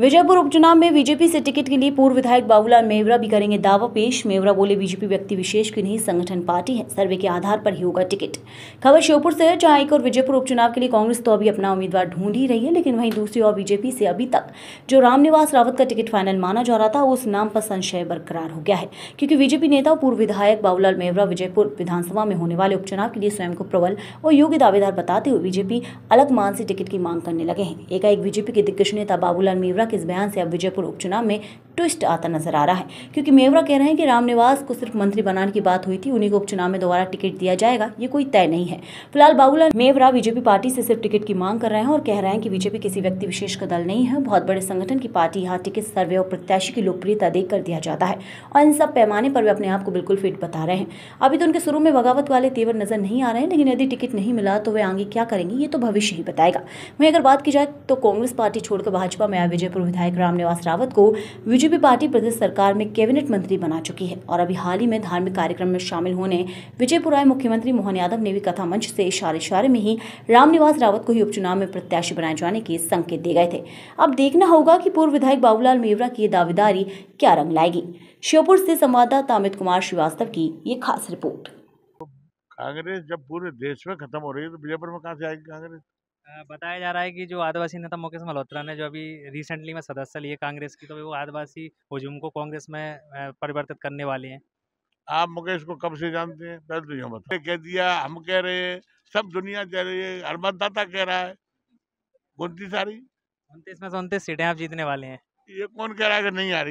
विजयपुर उपचुनाव में बीजेपी से टिकट के लिए पूर्व विधायक बाबूलाल मेवरा भी करेंगे दावा पेश मेवरा बोले बीजेपी व्यक्ति विशेष की नहीं संगठन पार्टी है सर्वे के आधार पर ही होगा टिकट खबर श्योपुर से है जहां एक और विजयपुर उपचुनाव के लिए कांग्रेस तो अभी अपना उम्मीदवार ढूंढ ही रही है लेकिन वहीं दूसरी ओर बीजेपी से अभी तक जो राम रावत का टिकट फाइनल माना जा रहा था उस नाम पर संशय बरकरार हो गया है क्योंकि बीजेपी नेता और पूर्व विधायक बाबूलाल मेवरा विजयपुर विधानसभा में होने वाले उपचुनाव के लिए स्वयं को प्रबल और योग्य दावेदार बताते हुए बीजेपी अलग मान से टिकट की मांग करने लगे हैं एकाएक बीजेपी के दिग्गज नेता बाबूलाल मेवरा इस बयान से अब विजयपुर उपचुनाव में ट्विस्ट आता नजर आ रहा है क्योंकि मेवरा कह रहे हैं कि रामनिवास को सिर्फ मंत्री बनाने की बात हुई थी उन्हीं को उपचुनाव में दोबारा टिकट दिया जाएगा ये कोई तय नहीं है फिलहाल बाबूलाल मेवरा बीजेपी पार्टी से सिर्फ टिकट की मांग कर रहे हैं और कह रहे हैं कि बीजेपी किसी व्यक्ति विशेष का दल नहीं है बहुत बड़े संगठन की पार्टी यहाँ टिकट सर्वे और प्रत्याशी की लोकप्रियता देख कर दिया जाता है और इन सब पैमाने पर वे अपने आप को बिल्कुल फिट बता रहे हैं अभी तो उनके शुरू में बगावत वाले तेवर नजर नहीं आ रहे हैं लेकिन यदि टिकट नहीं मिला तो वे आगे क्या करेंगे ये तो भविष्य ही बताएगा वहीं अगर बात की जाए तो कांग्रेस पार्टी छोड़कर भाजपा में आए विजयपुर विधायक रामनिवास रावत को विजय बीजेपी पार्टी प्रदेश सरकार में कैबिनेट मंत्री बना चुकी है और अभी हाल ही में धार्मिक कार्यक्रम में शामिल होने विजयपुर आए मुख्यमंत्री मोहन यादव ने भी कथा मंच से इशारे इशारे में ही रामनिवास रावत को ही उपचुनाव में प्रत्याशी बनाए जाने के संकेत दे गए थे अब देखना होगा कि पूर्व विधायक बाबूलाल मेवरा की दावेदारी क्या रंग लाएगी श्योपुर से संवाददाता अमित कुमार श्रीवास्तव की ये खास रिपोर्ट कांग्रेस जब पूरे देश में खत्म हो रही है तो विजयपुर में कहाँ से आएगी कांग्रेस बताया जा रहा है कि जो आदिवासी नेता मुकेश मल्होत्रा ने जो अभी रिसेंटली में सदस्य लिए कांग्रेस की तो वो आदिवासी हजूम को कांग्रेस में परिवर्तित करने वाले हैं आप मुकेश को कब से जानते हैं पहले तो बताओ कह दिया हम कह रहे हैं सब दुनिया कह रही है हर मतदाता कह रहा है उनतीस सारी उनतीस में से उनतीस सीटें आप जीतने वाले हैं ये कौन कह रहा है कि नहीं आ रही